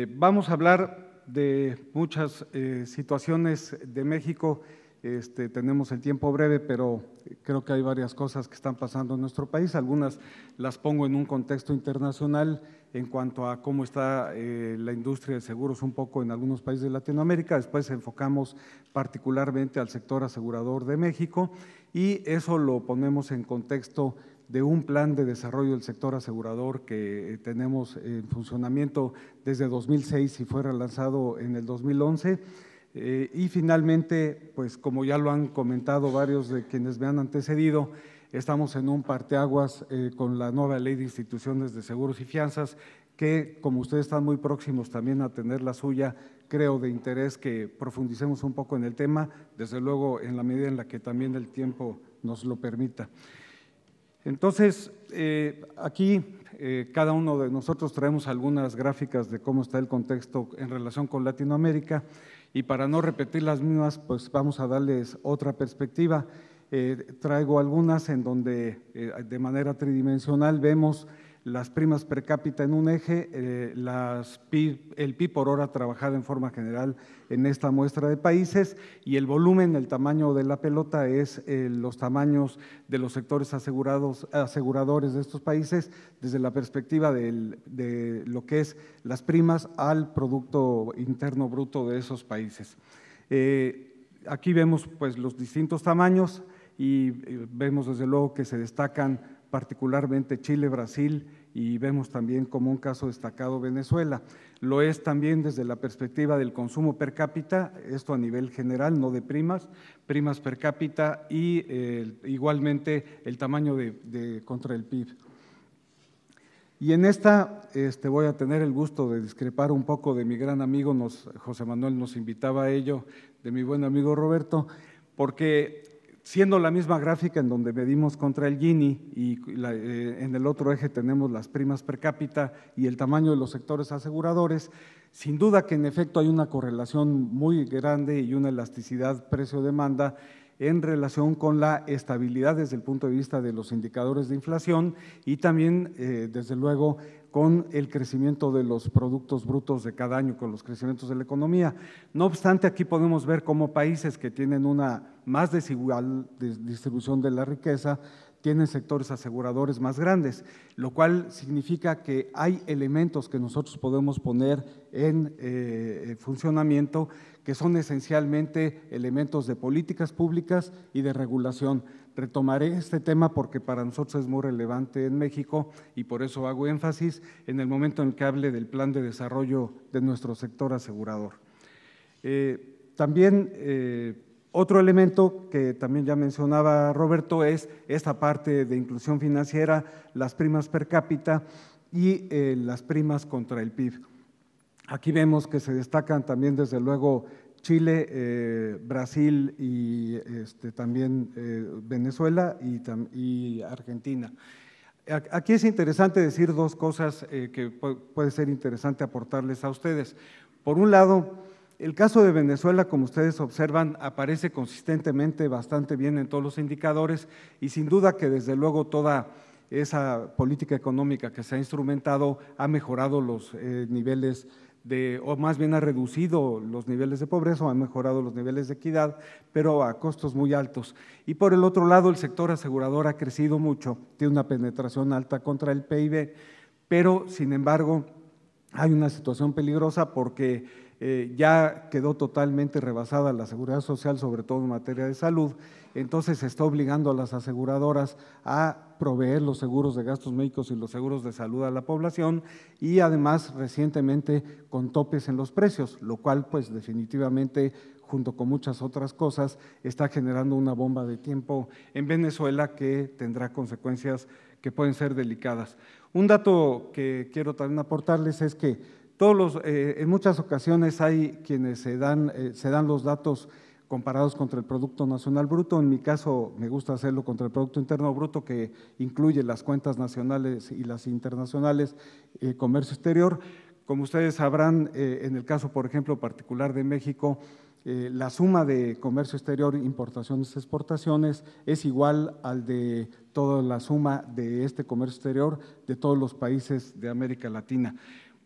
Eh, vamos a hablar de muchas eh, situaciones de México. Este, tenemos el tiempo breve, pero creo que hay varias cosas que están pasando en nuestro país. Algunas las pongo en un contexto internacional en cuanto a cómo está eh, la industria de seguros un poco en algunos países de Latinoamérica. Después enfocamos particularmente al sector asegurador de México y eso lo ponemos en contexto de un plan de desarrollo del sector asegurador que eh, tenemos en funcionamiento desde 2006 y fue relanzado en el 2011. Eh, y finalmente, pues como ya lo han comentado varios de quienes me han antecedido, estamos en un parteaguas eh, con la nueva ley de instituciones de seguros y fianzas, que como ustedes están muy próximos también a tener la suya, creo de interés que profundicemos un poco en el tema, desde luego en la medida en la que también el tiempo nos lo permita. Entonces, eh, aquí eh, cada uno de nosotros traemos algunas gráficas de cómo está el contexto en relación con Latinoamérica y para no repetir las mismas, pues vamos a darles otra perspectiva. Eh, traigo algunas en donde de manera tridimensional vemos las primas per cápita en un eje, eh, el PIB por hora trabajada en forma general en esta muestra de países y el volumen, el tamaño de la pelota es eh, los tamaños de los sectores asegurados, aseguradores de estos países desde la perspectiva de lo que es las primas al Producto Interno Bruto de esos países. Eh, aquí vemos pues, los distintos tamaños y vemos desde luego que se destacan particularmente Chile, Brasil y vemos también como un caso destacado Venezuela. Lo es también desde la perspectiva del consumo per cápita, esto a nivel general, no de primas, primas per cápita y eh, igualmente el tamaño de, contra el PIB. Y en esta este, voy a tener el gusto de discrepar un poco de mi gran amigo, José Manuel nos invitaba a ello, de mi buen amigo Roberto, porque siendo la misma gráfica en donde medimos contra el Gini y eh, en el otro eje tenemos las primas per cápita y el tamaño de los sectores aseguradores, sin duda que en efecto hay una correlación muy grande y una elasticidad precio-demanda en relación con la estabilidad desde el punto de vista de los indicadores de inflación y también, eh, desde luego, con el crecimiento de los productos brutos de cada año, con los crecimientos de la economía. No obstante, aquí podemos ver cómo países que tienen una más desigual distribución de la riqueza tienen sectores aseguradores más grandes, lo cual significa que hay elementos que nosotros podemos poner en eh, funcionamiento que son esencialmente elementos de políticas públicas y de regulación. Retomaré este tema porque para nosotros es muy relevante en México y por eso hago énfasis en el momento en que hable del plan de desarrollo de nuestro sector asegurador. Eh, también eh, otro elemento que también ya mencionaba Roberto es esta parte de inclusión financiera, las primas per cápita y eh, las primas contra el PIB. Aquí vemos que se destacan también desde luego Chile, eh, Brasil y este, también eh, Venezuela y, Argentina. Aquí es interesante decir dos cosas eh, que puede ser interesante aportarles a ustedes. Por un lado, el caso de Venezuela, como ustedes observan, aparece consistentemente bastante bien en todos los indicadores y sin duda que desde luego toda esa política económica que se ha instrumentado ha mejorado los niveles o más bien ha reducido los niveles de pobreza o ha mejorado los niveles de equidad, pero a costos muy altos. Y por el otro lado, el sector asegurador ha crecido mucho, tiene una penetración alta contra el PIB, pero sin embargo hay una situación peligrosa porque eh, ya quedó totalmente rebasada la seguridad social, sobre todo en materia de salud, entonces se está obligando a las aseguradoras a proveer los seguros de gastos médicos y los seguros de salud a la población y además recientemente con topes en los precios, lo cual pues definitivamente junto con muchas otras cosas está generando una bomba de tiempo en Venezuela que tendrá consecuencias que pueden ser delicadas. Un dato que quiero también aportarles es que eh, en muchas ocasiones hay quienes se dan, eh, se dan los datos comparados contra el Producto Nacional Bruto. En mi caso, me gusta hacerlo contra el Producto Interno Bruto, que incluye las cuentas nacionales y las internacionales, eh, comercio exterior. Como ustedes sabrán, en el caso, por ejemplo, particular de México, la suma de comercio exterior, importaciones, y exportaciones, es igual al de toda la suma de este comercio exterior de todos los países de América Latina.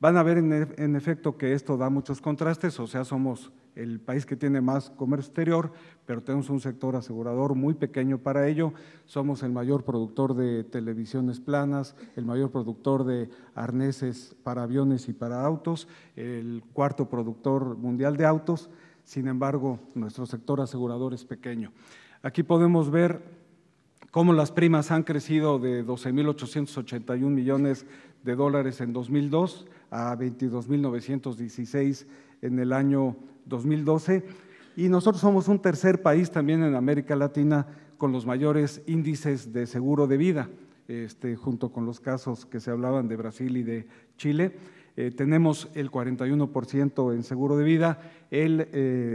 Van a ver en, efecto que esto da muchos contrastes, o sea, somos el país que tiene más comercio exterior, pero tenemos un sector asegurador muy pequeño para ello. Somos el mayor productor de televisiones planas, el mayor productor de arneses para aviones y para autos, el cuarto productor mundial de autos. Sin embargo, nuestro sector asegurador es pequeño. Aquí podemos ver cómo las primas han crecido de 12.881 millones de dólares en 2002 a 22.916 en el año 2012. Y nosotros somos un tercer país también en América Latina con los mayores índices de seguro de vida, este, junto con los casos que se hablaban de Brasil y de Chile. Eh, tenemos el 41% en seguro de vida, el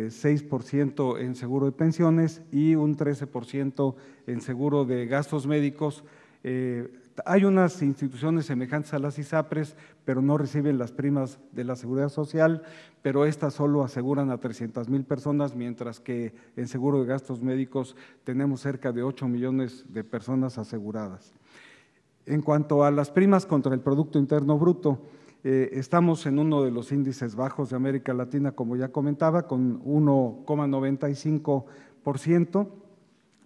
6% eh, en seguro de pensiones y un 13% en seguro de gastos médicos. Eh, hay unas instituciones semejantes a las ISAPRES, pero no reciben las primas de la seguridad social, pero estas solo aseguran a 300 mil personas, mientras que en seguro de gastos médicos tenemos cerca de 8 millones de personas aseguradas. En cuanto a las primas contra el Producto Interno Bruto, eh, estamos en uno de los índices bajos de América Latina, como ya comentaba, con 1,95%,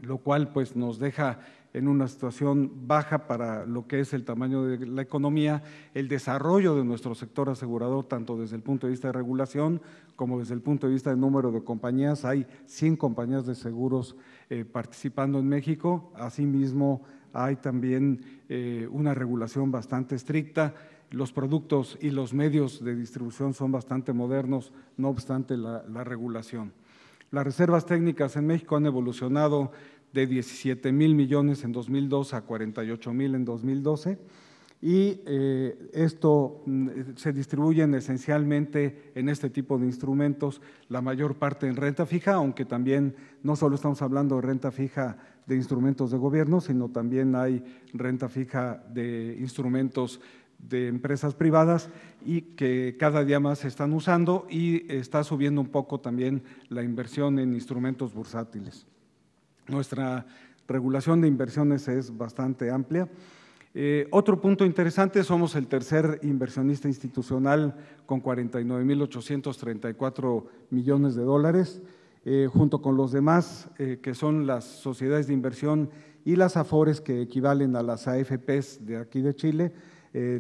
lo cual pues, nos deja en una situación baja para lo que es el tamaño de la economía, el desarrollo de nuestro sector asegurador, tanto desde el punto de vista de regulación como desde el punto de vista del número de compañías. Hay 100 compañías de seguros eh, participando en México. Asimismo, hay también eh, una regulación bastante estricta. Los productos y los medios de distribución son bastante modernos, no obstante la, la regulación. Las reservas técnicas en México han evolucionado de 17 mil millones en 2002 a 48 mil en 2012 y eh, esto mm, se distribuye esencialmente en este tipo de instrumentos, la mayor parte en renta fija, aunque también no solo estamos hablando de renta fija de instrumentos de gobierno, sino también hay renta fija de instrumentos de empresas privadas y que cada día más se están usando y está subiendo un poco también la inversión en instrumentos bursátiles. Nuestra regulación de inversiones es bastante amplia. Eh, otro punto interesante, somos el tercer inversionista institucional con 49.834 millones de dólares, eh, junto con los demás, eh, que son las sociedades de inversión y las AFORES, que equivalen a las AFPs de aquí de Chile.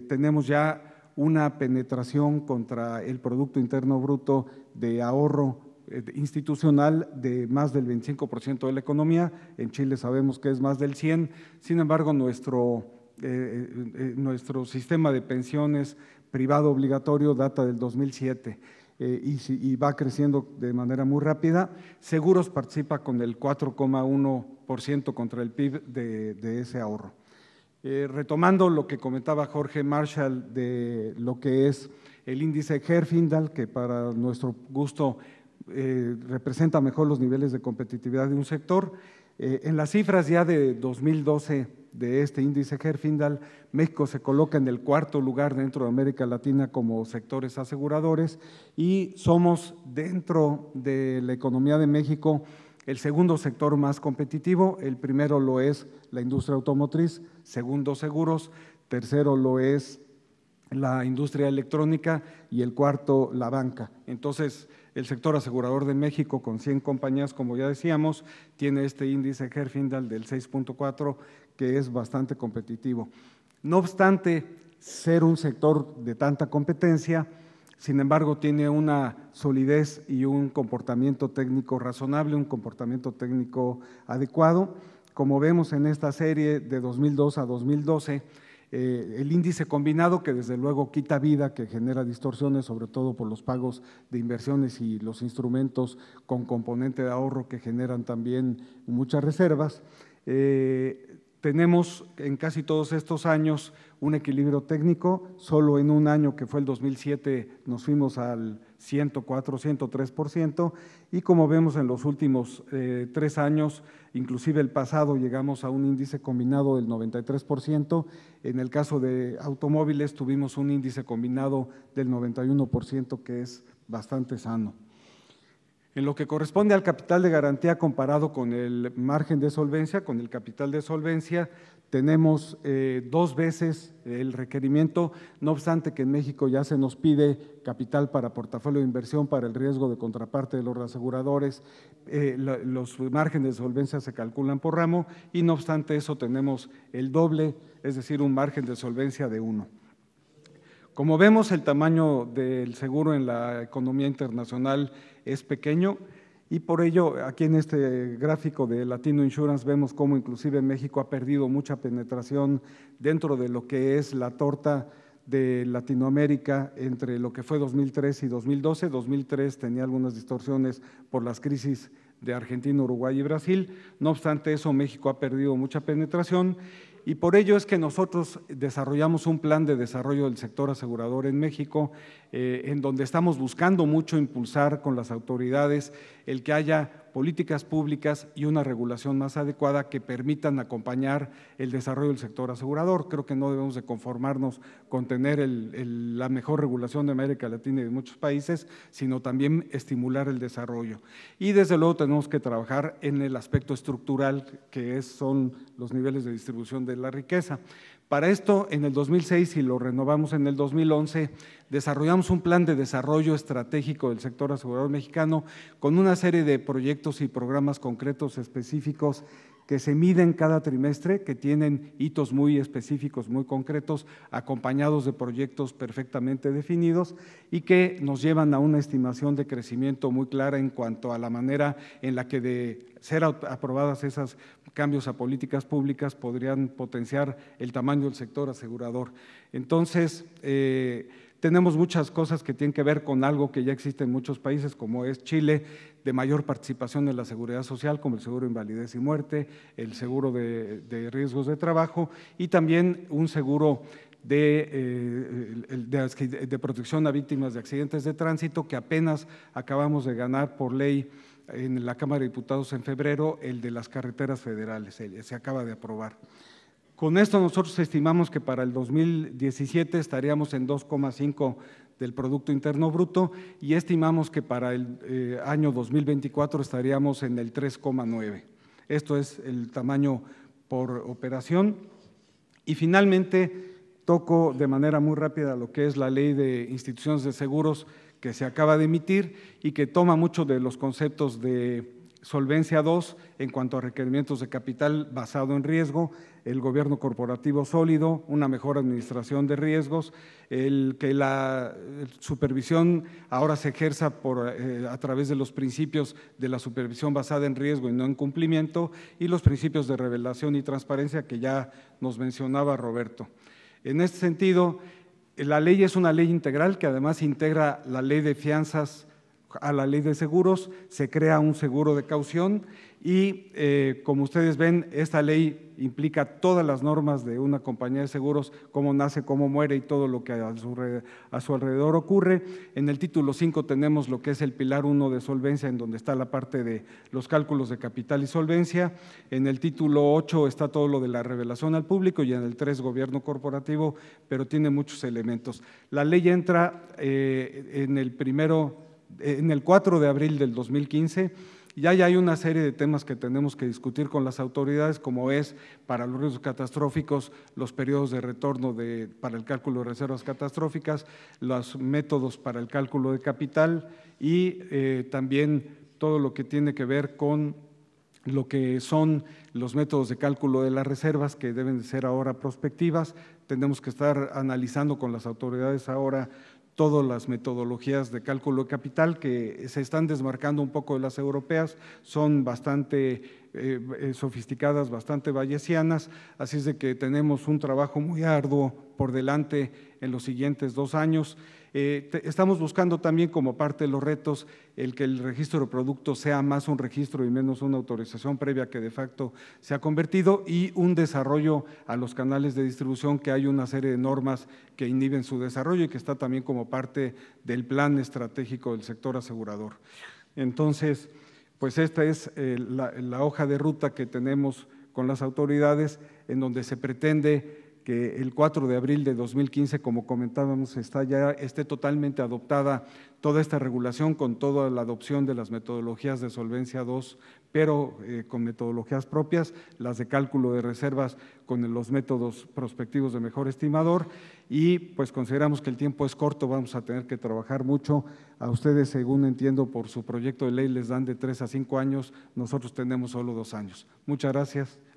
tenemos ya una penetración contra el Producto Interno Bruto de ahorro eh, institucional de más del 25% de la economía, en Chile sabemos que es más del 100%, sin embargo nuestro, eh, eh, nuestro sistema de pensiones privado obligatorio data del 2007 y, va creciendo de manera muy rápida. Seguros participa con el 4,1% contra el PIB de, ese ahorro. retomando lo que comentaba Jorge Marshall de lo que es el índice Herfindal, que para nuestro gusto eh, representa mejor los niveles de competitividad de un sector. Eh, en las cifras ya de 2012 de este índice Gerfindal, México se coloca en el cuarto lugar dentro de América Latina como sectores aseguradores y somos dentro de la economía de México el segundo sector más competitivo, el primero lo es la industria automotriz, segundo seguros, tercero lo es la industria electrónica y el cuarto la banca. Entonces, el sector asegurador de México, con 100 compañías, como ya decíamos, tiene este índice Herfindal del 6.4, que es bastante competitivo. No obstante ser un sector de tanta competencia, sin embargo, tiene una solidez y un comportamiento técnico razonable, un comportamiento técnico adecuado. Como vemos en esta serie de 2002 a 2012, eh, el índice combinado que desde luego quita vida, que genera distorsiones, sobre todo por los pagos de inversiones y los instrumentos con componente de ahorro que generan también muchas reservas. Eh, tenemos en casi todos estos años un equilibrio técnico, solo en un año que fue el 2007 nos fuimos al 104, 103%, y como vemos en los últimos eh, tres años, inclusive el pasado llegamos a un índice combinado del 93%, en el caso de automóviles tuvimos un índice combinado del 91%, que es bastante sano. En lo que corresponde al capital de garantía comparado con el margen de solvencia, con el capital de solvencia, tenemos eh, dos veces el requerimiento, no obstante que en México ya se nos pide capital para portafolio de inversión, para el riesgo de contraparte de los aseguradores, eh, los márgenes de solvencia se calculan por ramo y no obstante eso tenemos el doble, es decir, un margen de solvencia de uno. Como vemos, el tamaño del seguro en la economía internacional es pequeño y por ello aquí en este gráfico de Latino Insurance vemos cómo inclusive México ha perdido mucha penetración dentro de lo que es la torta de Latinoamérica entre lo que fue 2003 y 2012. 2003 tenía algunas distorsiones por las crisis de Argentina, Uruguay y Brasil. No obstante eso, México ha perdido mucha penetración y por ello es que nosotros desarrollamos un plan de desarrollo del sector asegurador en México, eh, en donde estamos buscando mucho impulsar con las autoridades el que haya políticas públicas y una regulación más adecuada que permitan acompañar el desarrollo del sector asegurador. Creo que no debemos de conformarnos con tener la mejor regulación de América Latina y de muchos países, sino también estimular el desarrollo. Y desde luego tenemos que trabajar en el aspecto estructural que son los niveles de distribución de la riqueza. Para esto, en el 2006 y lo renovamos en el 2011, desarrollamos un plan de desarrollo estratégico del sector asegurador mexicano con una serie de proyectos y programas concretos específicos que se miden cada trimestre, que tienen hitos muy específicos, muy concretos, acompañados de proyectos perfectamente definidos y que nos llevan a una estimación de crecimiento muy clara en cuanto a la manera en la que de ser aprobadas esos cambios a políticas públicas podrían potenciar el tamaño del sector asegurador. Entonces, eh, tenemos muchas cosas que tienen que ver con algo que ya existe en muchos países, como es Chile, de mayor participación en la seguridad social, como el seguro de invalidez y muerte, el seguro de, riesgos de trabajo y también un seguro de, eh, de, de, protección a víctimas de accidentes de tránsito que apenas acabamos de ganar por ley en la Cámara de Diputados en febrero, el de las carreteras federales, se acaba de aprobar. Con esto nosotros estimamos que para el 2017 estaríamos en 2,5 del Producto Interno Bruto y estimamos que para el eh, año 2024 estaríamos en el 3,9. Esto es el tamaño por operación. Y finalmente, toco de manera muy rápida lo que es la ley de instituciones de seguros que se acaba de emitir y que toma mucho de los conceptos de Solvencia 2 en cuanto a requerimientos de capital basado en riesgo, el gobierno corporativo sólido, una mejor administración de riesgos, el que la supervisión ahora se ejerza por, eh, a través de los principios de la supervisión basada en riesgo y no en cumplimiento, y los principios de revelación y transparencia que ya nos mencionaba Roberto. En este sentido, la ley es una ley integral que además integra la ley de fianzas a la ley de seguros, se crea un seguro de caución y eh, como ustedes ven, esta ley implica todas las normas de una compañía de seguros, cómo nace, cómo muere y todo lo que a su, alrededor ocurre. En el título 5 tenemos lo que es el pilar 1 de solvencia, en donde está la parte de los cálculos de capital y solvencia. En el título 8 está todo lo de la revelación al público y en el 3 gobierno corporativo, pero tiene muchos elementos. La ley entra eh, en el primero en el 4 de abril del 2015 ya ya hay una serie de temas que tenemos que discutir con las autoridades, como es para los riesgos catastróficos, los periodos de retorno para el cálculo de reservas catastróficas, los métodos para el cálculo de capital y eh, también todo lo que tiene que ver con lo que son los métodos de cálculo de las reservas que deben ser ahora prospectivas. Tenemos que estar analizando con las autoridades ahora todas las metodologías de cálculo de capital que se están desmarcando un poco de las europeas, son bastante eh, eh, sofisticadas, bastante bayesianas, así es de que tenemos un trabajo muy arduo por delante en los siguientes dos años. Eh, estamos buscando también como parte de los retos el que el registro de productos sea más un registro y menos una autorización previa que de facto se ha convertido y un desarrollo a los canales de distribución que hay una serie de normas que inhiben su desarrollo y que está también como parte del plan estratégico del sector asegurador. Entonces, pues esta es eh, la hoja de ruta que tenemos con las autoridades en donde se pretende que el 4 de abril de 2015, como comentábamos, está ya esté totalmente adoptada toda esta regulación con toda la adopción de las metodologías de solvencia 2, pero eh, con metodologías propias, las de cálculo de reservas con los métodos prospectivos de mejor estimador y pues consideramos que el tiempo es corto, vamos a tener que trabajar mucho. A ustedes, según entiendo, por su proyecto de ley les dan de tres a cinco años, nosotros tenemos solo dos años. Muchas gracias.